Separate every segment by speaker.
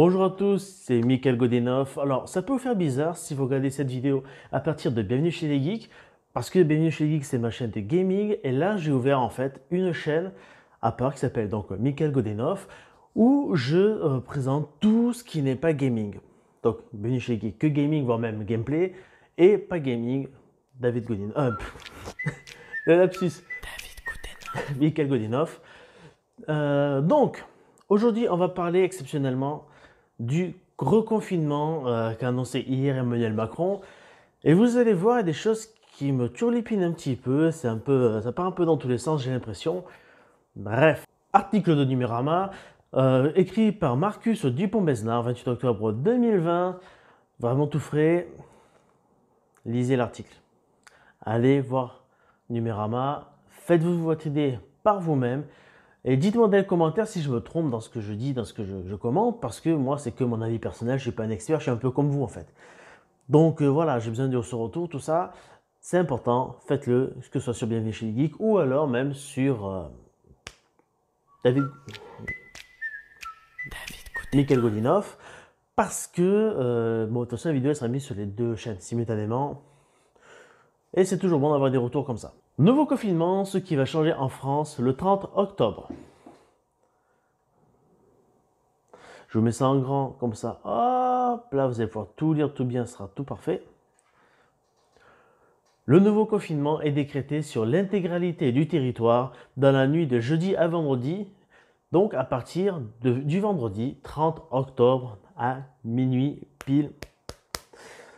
Speaker 1: Bonjour à tous, c'est Michael Godinov. Alors, ça peut vous faire bizarre si vous regardez cette vidéo à partir de Bienvenue chez les Geeks, parce que Bienvenue chez les Geeks, c'est ma chaîne de gaming, et là, j'ai ouvert en fait une chaîne à part qui s'appelle donc Michael Godinov, où je euh, présente tout ce qui n'est pas gaming. Donc, Bienvenue chez les Geeks, que gaming, voire même gameplay, et pas gaming, David Godin. Euh, le lapsus. David Godinov. Michael Godinov. Euh, donc, aujourd'hui, on va parler exceptionnellement du reconfinement euh, qu'a annoncé hier Emmanuel Macron. Et vous allez voir, des choses qui me turlipinent un petit peu, c'est un peu, euh, ça part un peu dans tous les sens, j'ai l'impression. Bref, article de Numérama, euh, écrit par Marcus Dupont-Besnard, 28 octobre 2020, vraiment tout frais. Lisez l'article. Allez voir Numérama, faites-vous votre idée par vous-même. Et dites-moi dans les commentaires si je me trompe dans ce que je dis, dans ce que je, commente, parce que moi, c'est que mon avis personnel, je ne suis pas un expert, je suis un peu comme vous en fait. Donc euh, voilà, j'ai besoin de ce retour, tout ça. C'est important, faites-le, que ce soit sur Bienvenue chez les Geeks ou alors même sur euh, David. David Michael Parce que, euh, bon, la vidéo sera mise sur les deux chaînes simultanément. Et c'est toujours bon d'avoir des retours comme ça. Nouveau confinement, ce qui va changer en France le 30 octobre. Je vous mets ça en grand comme ça. Hop, là vous allez pouvoir tout lire, tout bien, ce sera tout parfait. Le nouveau confinement est décrété sur l'intégralité du territoire dans la nuit de jeudi à vendredi, donc à partir du vendredi 30 octobre à minuit pile.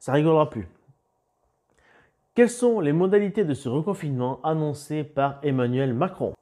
Speaker 1: Ça rigolera plus. Quelles sont les modalités de ce reconfinement annoncé par Emmanuel Macron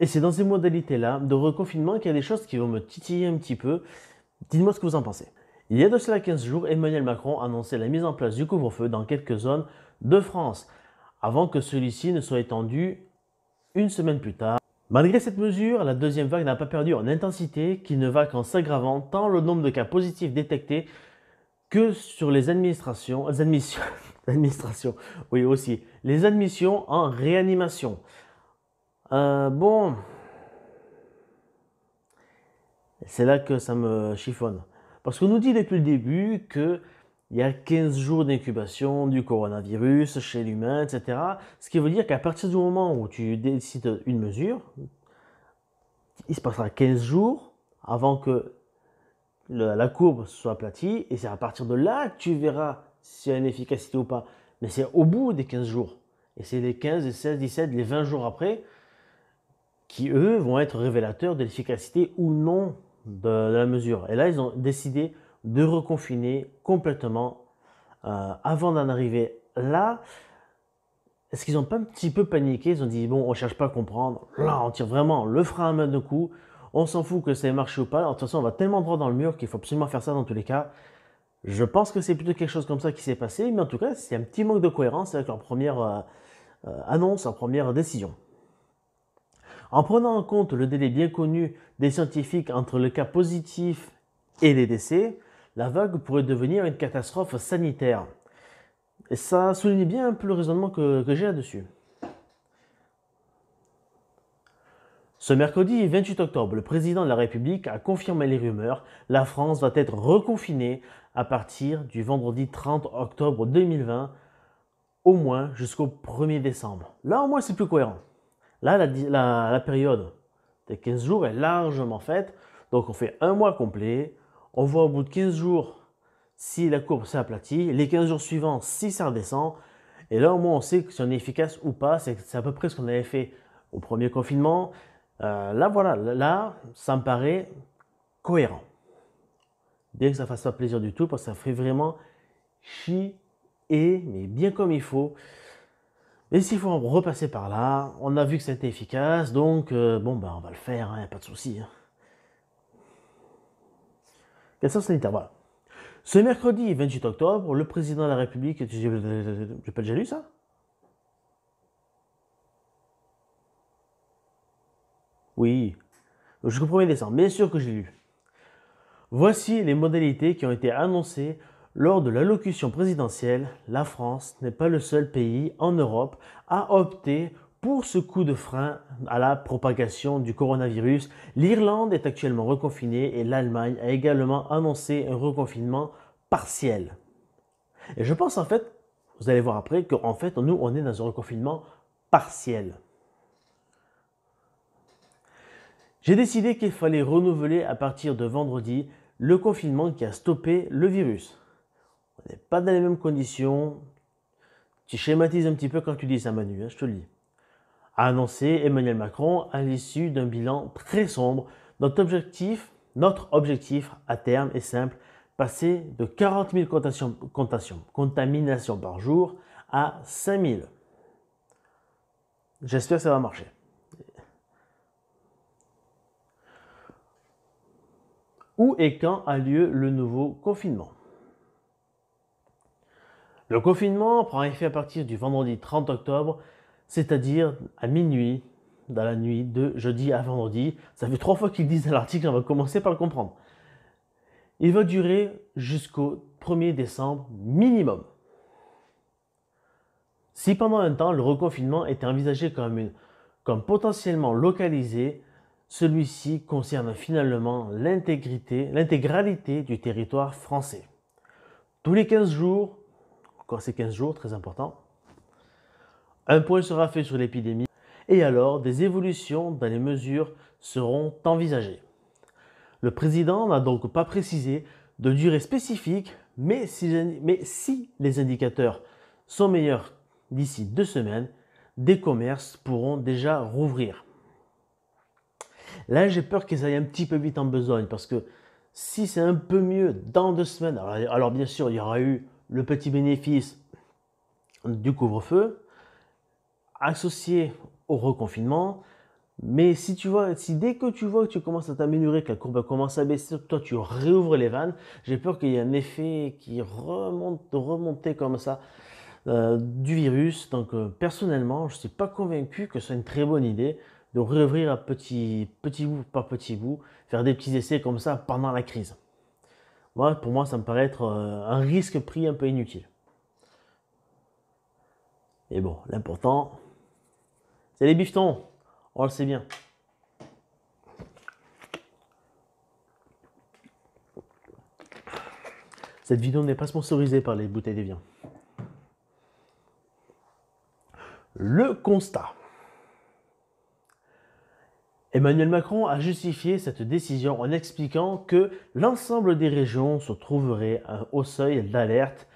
Speaker 1: Et c'est dans ces modalités-là de reconfinement qu'il y a des choses qui vont me titiller un petit peu. Dites-moi ce que vous en pensez. Il y a de cela 15 jours, Emmanuel Macron annonçait la mise en place du couvre-feu dans quelques zones de France, avant que celui-ci ne soit étendu une semaine plus tard. Malgré cette mesure, la deuxième vague n'a pas perdu en intensité, qui ne va qu'en s'aggravant tant le nombre de cas positifs détectés que sur les administrations, les admissions, Administration, oui aussi. Les admissions en réanimation. Euh, bon, c'est là que ça me chiffonne. Parce qu'on nous dit depuis le début qu'il y a 15 jours d'incubation du coronavirus chez l'humain, etc. Ce qui veut dire qu'à partir du moment où tu décides une mesure, il se passera 15 jours avant que la courbe soit aplatie. Et c'est à partir de là que tu verras s'il y a une efficacité ou pas. Mais c'est au bout des 15 jours. Et c'est les 15, les 16, 17, les 20 jours après qui, eux, vont être révélateurs de l'efficacité ou non de, la mesure. Et là, ils ont décidé de reconfiner complètement euh, avant d'en arriver là. Est-ce qu'ils n'ont pas un petit peu paniqué Ils ont dit, bon, on ne cherche pas à comprendre. Là, on tire vraiment le frein à main de coup. On s'en fout que ça ait marché ou pas. De toute façon, on va tellement droit dans le mur qu'il faut absolument faire ça dans tous les cas. Je pense que c'est plutôt quelque chose comme ça qui s'est passé, mais en tout cas, c'est un petit manque de cohérence avec leur première euh, euh, annonce, leur première décision. En prenant en compte le délai bien connu des scientifiques entre le cas positif et les décès, la vague pourrait devenir une catastrophe sanitaire. Et ça souligne bien un peu le raisonnement que, que j'ai là-dessus. Ce mercredi 28 octobre, le président de la République a confirmé les rumeurs, la France va être reconfinée à partir du vendredi 30 octobre 2020, au moins jusqu'au 1er décembre. Là, au moins, c'est plus cohérent. Là, la, période des 15 jours est largement faite. Donc, on fait un mois complet. On voit au bout de 15 jours si la courbe s'est aplatie. Les 15 jours suivants, si ça redescend. Et là, au moins, on sait si on est efficace ou pas. C'est à peu près ce qu'on avait fait au premier confinement. Euh, là, voilà, là, ça me paraît cohérent bien que ça ne fasse pas plaisir du tout, parce que ça fait vraiment chier, mais bien comme il faut. Mais s'il faut repasser par là, on a vu que c'était efficace, donc euh, bon, bah, on va le faire, hein, a pas de souci. Quelle ça sanitaire, Voilà. Ce mercredi 28 octobre, le président de la République. J'ai pas déjà lu ça Oui. Je comprends bien décembre, bien sûr que j'ai lu. Voici les modalités qui ont été annoncées lors de l'allocution présidentielle. La France n'est pas le seul pays en Europe à opter pour ce coup de frein à la propagation du coronavirus. L'Irlande est actuellement reconfinée et l'Allemagne a également annoncé un reconfinement partiel. Et je pense en fait, vous allez voir après, qu'en fait, nous, on est dans un reconfinement partiel. J'ai décidé qu'il fallait renouveler à partir de vendredi le confinement qui a stoppé le virus. On n'est pas dans les mêmes conditions. Tu schématises un petit peu quand tu dis ça Manu, hein, je te le dis. A annoncé Emmanuel Macron à l'issue d'un bilan très sombre. Notre objectif, notre objectif à terme est simple, passer de 40 000 contaminations par jour à 5 000. J'espère que ça va marcher. où et quand a lieu le nouveau confinement. Le confinement prend effet à partir du vendredi 30 octobre, c'est-à-dire à minuit, dans la nuit de jeudi à vendredi. Ça fait trois fois qu'ils disent à l'article, on va commencer par le comprendre. Il va durer jusqu'au 1er décembre minimum. Si pendant un temps le reconfinement était envisagé comme, comme potentiellement localisé, celui-ci concerne finalement l'intégralité du territoire français. Tous les 15 jours, encore ces 15 jours, très important, un point sera fait sur l'épidémie et alors des évolutions dans les mesures seront envisagées. Le président n'a donc pas précisé de durée spécifique, mais si, mais si les indicateurs sont meilleurs d'ici deux semaines, des commerces pourront déjà rouvrir. Là, j'ai peur qu'ils aillent un petit peu vite en besogne parce que si c'est un peu mieux dans deux semaines, alors, bien sûr, il y aura eu le petit bénéfice du couvre-feu associé au reconfinement. Mais si tu vois, si dès que tu vois que tu commences à t'améliorer, que la courbe commence à baisser, toi tu réouvres les vannes, j'ai peur qu'il y ait un effet qui remonte, remonter comme ça euh, du virus. Donc euh, personnellement, je ne suis pas convaincu que ce soit une très bonne idée de réouvrir à petit, petit bout par petit bout, faire des petits essais comme ça pendant la crise. Moi, pour moi, ça me paraît être euh, un risque pris un peu inutile. Et bon, l'important, c'est les bifetons, on le sait bien. Cette vidéo n'est pas sponsorisée par les bouteilles de viande. Le constat. Emmanuel Macron a justifié cette décision en expliquant que l'ensemble des régions se trouverait euh, au seuil d'alerte.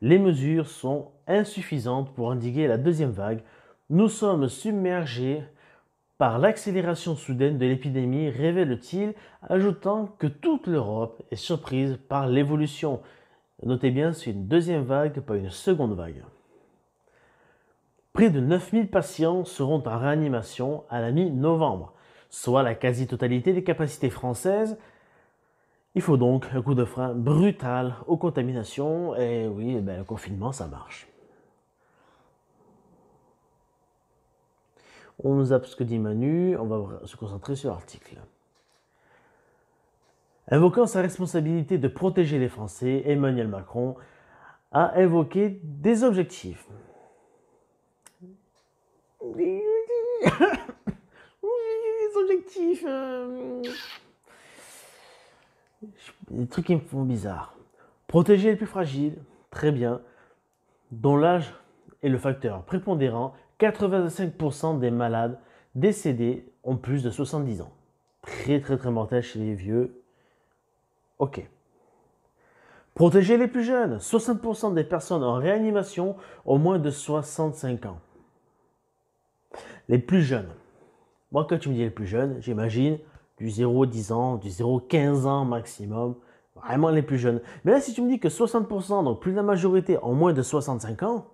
Speaker 1: Les mesures sont insuffisantes pour endiguer la deuxième vague. Nous sommes submergés par l'accélération soudaine de l'épidémie, révèle-t-il, ajoutant que toute l'Europe est surprise par l'évolution. Notez bien, c'est une deuxième vague, pas une seconde vague. Près de 9000 patients seront en réanimation à la mi-novembre, soit la quasi-totalité des capacités françaises. Il faut donc un coup de frein brutal aux contaminations et eh oui, eh ben, le confinement, ça marche. On nous a ce que dit Manu, on va se concentrer sur l'article. Invoquant sa responsabilité de protéger les Français, Emmanuel Macron a évoqué des objectifs les objectifs. Euh, des trucs qui me font bizarre. Protéger les plus fragiles, très bien. Dont l'âge est le facteur prépondérant. 85% des malades décédés ont plus de 70 ans. Très très très mortel chez les vieux. Ok. Protéger les plus jeunes. 60% des personnes en réanimation ont moins de 65 ans. Les plus jeunes. Moi, quand tu me dis les plus jeunes, j'imagine du 0-10 ans, du 0-15 ans maximum. Vraiment les plus jeunes. Mais là, si tu me dis que 60%, donc plus de la majorité, ont moins de 65 ans,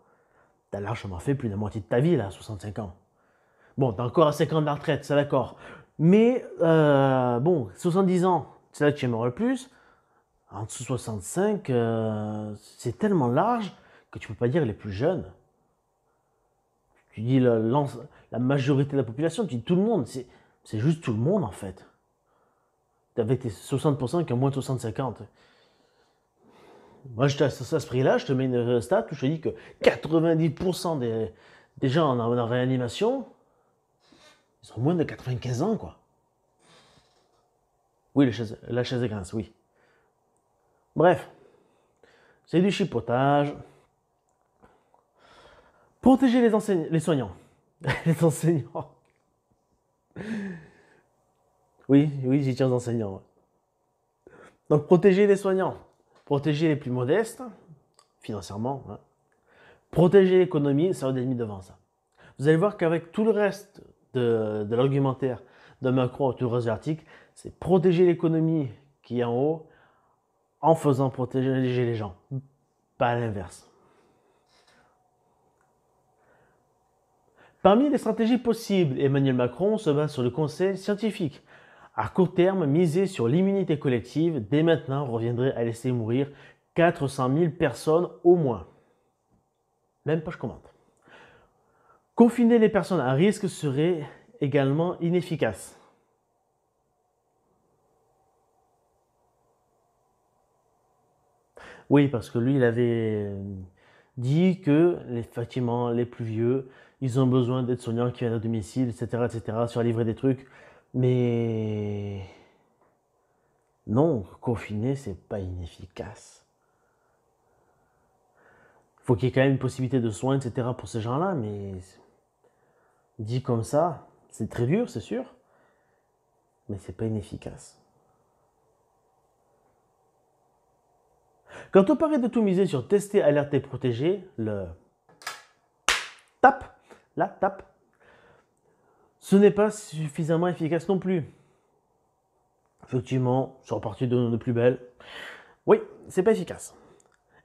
Speaker 1: tu as largement fait plus de la moitié de ta vie, là, 65 ans. Bon, t'as encore à 5 ans de la retraite, c'est d'accord. Mais, euh, bon, 70 ans, c'est là que tu aimerais le plus. En dessous de 65, euh, c'est tellement large que tu peux pas dire les plus jeunes tu dis la, majorité de la population, tu dis tout le monde, c'est juste tout le monde en fait. avais tes 60% qui ont moins de 60-50. Moi, je à ce prix-là, je te mets une stat où je te dis que 90% des, gens en, réanimation, ils ont moins de 95 ans, quoi. Oui, la chaise, la chaise de grâce, oui. Bref, c'est du chipotage. Protéger les, enseignants, les soignants. les enseignants. Oui, oui, j'y tiens aux enseignants. Donc protéger les soignants. Protéger les plus modestes, financièrement. Hein. Protéger l'économie, ça va mis devant ça. Vous allez voir qu'avec tout le reste de, l'argumentaire de Macron tout le reste de l'article, c'est protéger l'économie qui est en haut en faisant protéger les gens. Pas l'inverse. Parmi les stratégies possibles, Emmanuel Macron se base sur le conseil scientifique. À court terme, miser sur l'immunité collective dès maintenant reviendrait à laisser mourir 400 000 personnes au moins. Même pas je commente. Confiner les personnes à risque serait également inefficace. Oui, parce que lui, il avait dit que les effectivement, les plus vieux, ils ont besoin d'être soignants qui viennent à domicile, etc., etc., sur livrer des trucs. Mais non, confiner, c'est pas inefficace. Faut qu'il y ait quand même une possibilité de soins, etc., pour ces gens-là, mais dit comme ça, c'est très dur, c'est sûr, mais c'est pas inefficace. Quand on paraît de tout miser sur tester, alerter, protéger, le tap, la tape, ce n'est pas suffisamment efficace non plus. Effectivement, la partie de nos plus belles. Oui, c'est pas efficace.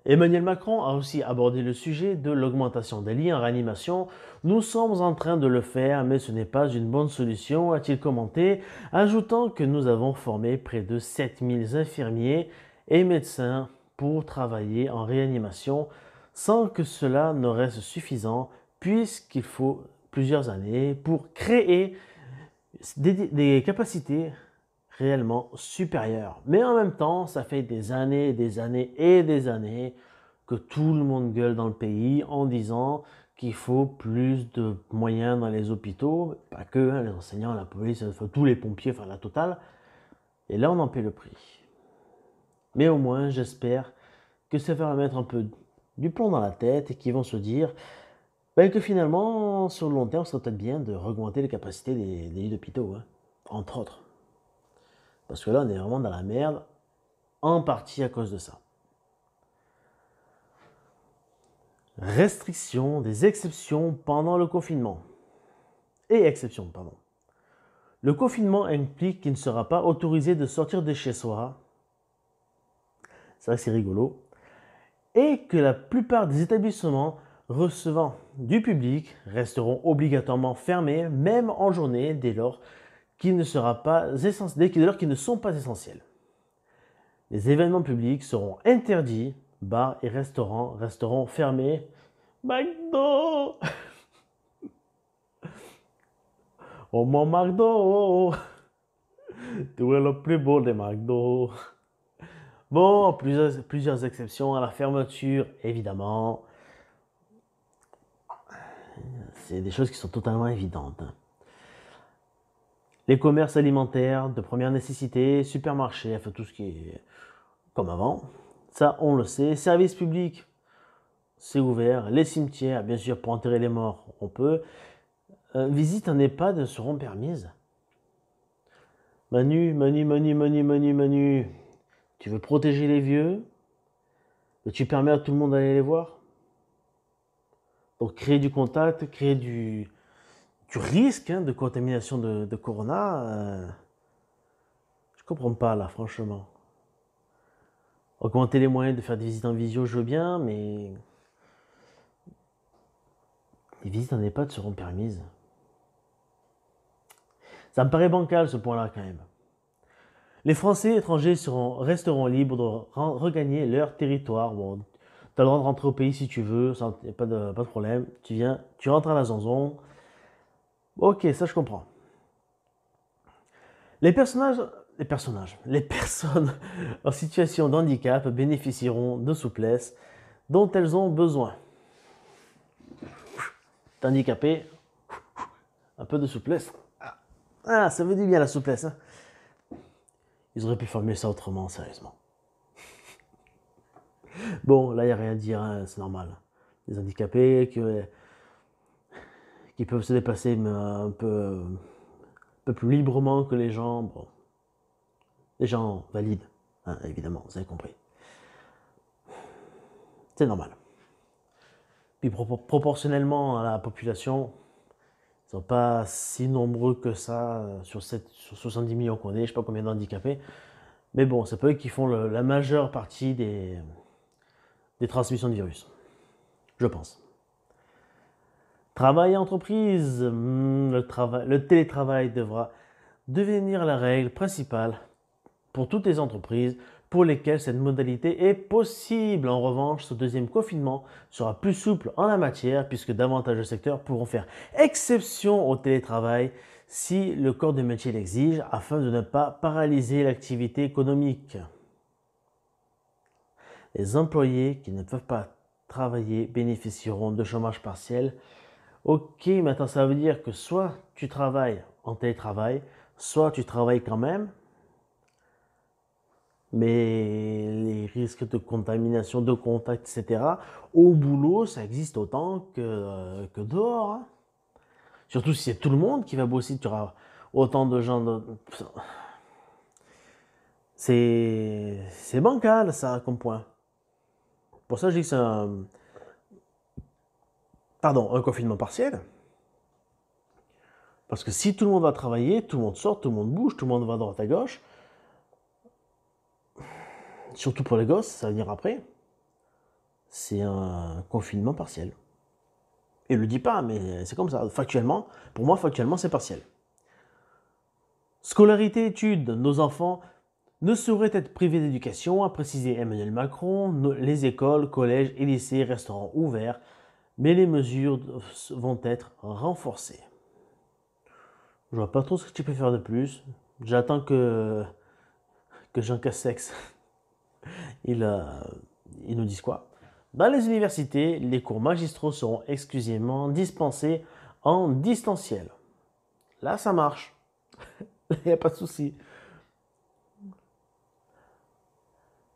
Speaker 1: Emmanuel Macron a aussi abordé le sujet de l'augmentation des lits en réanimation. Nous sommes en train de le faire, mais ce n'est pas une bonne solution, a-t-il commenté, ajoutant que nous avons formé près de 7000 infirmiers et médecins pour travailler en réanimation sans que cela ne reste suffisant puisqu'il faut plusieurs années pour créer des, capacités réellement supérieures. Mais en même temps, ça fait des années, des années et des années que tout le monde gueule dans le pays en disant qu'il faut plus de moyens dans les hôpitaux, pas que hein, les enseignants, la police, tous les pompiers, enfin la totale. Et là, on en paie le prix. Mais au moins, j'espère que ça va mettre un peu du plomb dans la tête et qu'ils vont se dire ben, que finalement, sur le long terme, ça serait être bien de augmenter les capacités des, lits d'hôpitaux, hein, entre autres. Parce que là, on est vraiment dans la merde, en partie à cause de ça. Restrictions, des exceptions pendant le confinement. Et exception pardon. Le confinement implique qu'il ne sera pas autorisé de sortir de chez soi. C'est vrai que c'est rigolo. Et que la plupart des établissements recevant du public resteront obligatoirement fermés, même en journée, dès lors qu'ils ne sont pas essentiels. Les événements publics seront interdits, bars et restaurants resteront fermés. McDo Oh mon McDo Tu es le plus beau des McDo Bon, plusieurs exceptions à la fermeture, évidemment des choses qui sont totalement évidentes. Les commerces alimentaires de première nécessité, supermarchés, enfin tout ce qui est comme avant, ça on le sait. service public c'est ouvert. Les cimetières, bien sûr, pour enterrer les morts, on peut. Euh, visite visites en EHPAD seront permises. Manu, Manu, Manu, Manu, Manu, Manu, tu veux protéger les vieux, tu permets à tout le monde d'aller les voir créer du contact, créer du, risque hein, de contamination de, corona, euh, je comprends pas là, franchement. Augmenter les moyens de faire des visites en visio, je veux bien, mais les visites en EHPAD seront permises. Ça me paraît bancal ce point-là quand même. Les Français étrangers seront, resteront libres de regagner leur territoire. Bon, tu as le droit de rentrer au pays si tu veux, ça, y a pas, de, problème. Tu viens, tu rentres à la zonzon. Ok, ça je comprends. Les personnages, les personnages, les personnes en situation de handicap bénéficieront de souplesse dont elles ont besoin. T'es handicapé, un peu de souplesse. Ah, ça veut dire bien la souplesse. Hein. Ils auraient pu former ça autrement, sérieusement bon, là, il n'y a rien à dire, hein, c'est normal. Les handicapés qui, peuvent se déplacer mais euh, un, peu, plus librement que les gens, les gens valides, hein, évidemment, vous avez compris. C'est normal. Puis proportionnellement à la population, ils ne sont pas si nombreux que ça euh, sur, 70 millions qu'on est, je ne sais pas combien d'handicapés. Mais bon, c'est peut être qui font la majeure partie des, des transmissions de virus. Je pense. Travail et entreprise. Hmm, le, le télétravail devra devenir la règle principale pour toutes les entreprises pour lesquelles cette modalité est possible. En revanche, ce deuxième confinement sera plus souple en la matière puisque davantage de secteurs pourront faire exception au télétravail si le corps de métier l'exige afin de ne pas paralyser l'activité économique. Les employés qui ne peuvent pas travailler bénéficieront de chômage partiel. Ok, maintenant ça veut dire que soit tu travailles en télétravail, soit tu travailles quand même, mais les risques de contamination, de contact, etc., au boulot, ça existe autant que, euh, que dehors. Hein. Surtout si c'est tout le monde qui va bosser, tu auras autant de gens. De... C'est bancal, ça, comme point. Pour ça, je dis que c'est un. Pardon, un confinement partiel. Parce que si tout le monde va travailler, tout le monde sort, tout le monde bouge, tout le monde va droite à gauche, surtout pour les gosses, ça va venir après, c'est un confinement partiel. Et le dit pas, mais c'est comme ça. Factuellement, pour moi, factuellement, c'est partiel. Scolarité, études, nos enfants, ne saurait être privé d'éducation, a précisé Emmanuel Macron. Les écoles, collèges et lycées resteront ouverts, mais les mesures vont être renforcées. Je vois pas trop ce que tu peux faire de plus. J'attends que, que Jean Cassex euh, il, nous dise quoi. Dans les universités, les cours magistraux seront exclusivement dispensés en distanciel. Là, ça marche. Il n'y a pas de souci.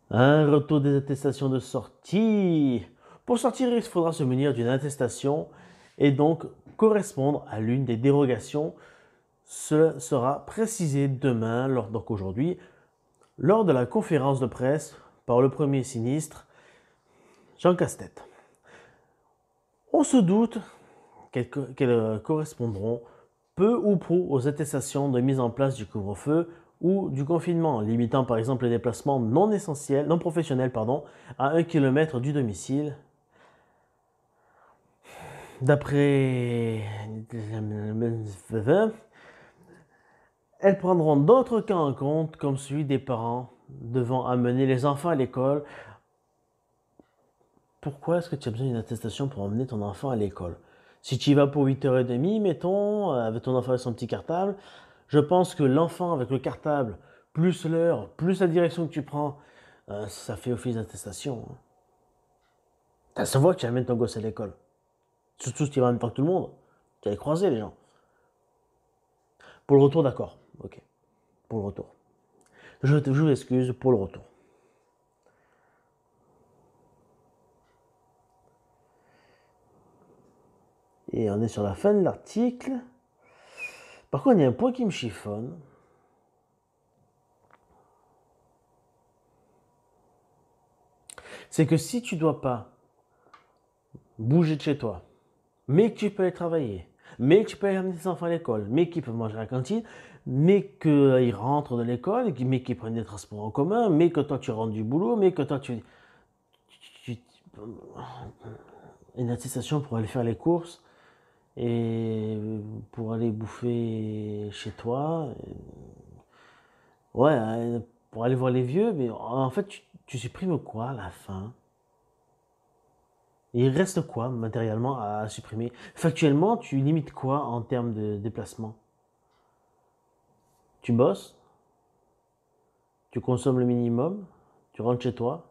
Speaker 1: Un retour des attestations de sortie. Pour sortir, il faudra se munir d'une attestation et donc correspondre à l'une des dérogations. Cela sera précisé demain, lors, donc aujourd'hui, lors de la conférence de presse par le premier sinistre, Jean Castet. On se doute qu'elles euh, correspondront peu ou prou aux attestations de mise en place du couvre-feu ou du confinement, limitant par exemple les déplacements non essentiels, non professionnels, pardon, à 1 km du domicile. D'après elles prendront d'autres cas en compte, comme celui des parents devant amener les enfants à l'école. Pourquoi est-ce que tu as besoin d'une attestation pour emmener ton enfant à l'école Si tu y vas pour 8h30, mettons, euh, avec ton enfant et son petit cartable, je pense que l'enfant avec le cartable, plus l'heure, plus la direction que tu prends, euh, ça fait office d'attestation. Ça hein. se voit que tu amènes ton gosse à l'école. Surtout si tu vas en même temps que tout le monde. Tu vas les croiser, les gens. Pour le retour, d'accord. Ok. Pour le retour. Je, je vous excuse pour le retour. Et on est sur la fin de l'article. Par contre, il y a un point qui me chiffonne. C'est que si tu ne dois pas bouger de chez toi, mais que tu peux aller travailler, mais que tu peux aller amener tes enfants à l'école, mais qu'ils peuvent manger à la cantine, mais qu'ils rentrent de l'école, mais qu'ils prennent des transports en commun, mais que toi tu rentres du boulot, mais que toi tu... tu une attestation pour aller faire les courses, et pour aller bouffer chez toi. Euh, ouais, euh, pour aller voir les vieux, mais en fait, tu, tu supprimes quoi à la fin Il reste quoi matériellement à supprimer Factuellement, tu limites quoi en termes de déplacement Tu bosses Tu consommes le minimum Tu rentres chez toi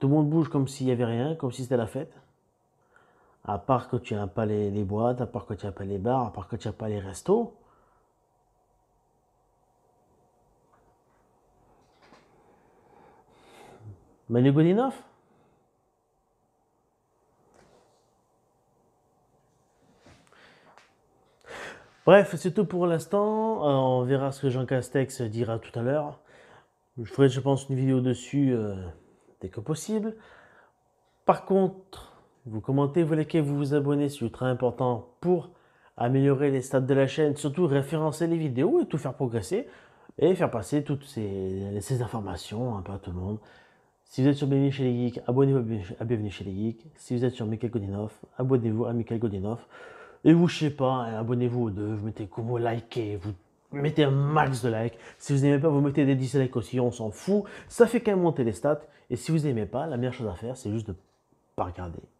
Speaker 1: Tout le monde bouge comme s'il n'y avait rien, comme si c'était la fête à part que tu n'as pas les, boîtes, à part que tu n'as pas les bars, à part que tu n'as pas les restos, Mais Bref, c'est tout pour l'instant. Euh, on verra ce que Jean Castex dira tout à l'heure. Je ferai, je pense, une vidéo dessus euh, dès que possible. Par contre, vous commentez, vous likez, vous vous abonnez, c'est très important pour améliorer les stats de la chaîne, surtout référencer les vidéos et tout faire progresser et faire passer toutes ces, informations un peu à tout le monde. Si vous êtes sur Bienvenue chez les Geeks, abonnez-vous à Bienvenue chez les Geeks. Si vous êtes sur Michael Godinoff, abonnez-vous à Michael Godinoff. Et vous, je sais pas, hein, abonnez-vous aux deux, vous mettez vous likez, vous mettez un max de likes. Si vous n'aimez pas, vous mettez des dislikes aussi, on s'en fout. Ça fait qu'à monter les stats. Et si vous n'aimez pas, la meilleure chose à faire, c'est juste de ne pas regarder.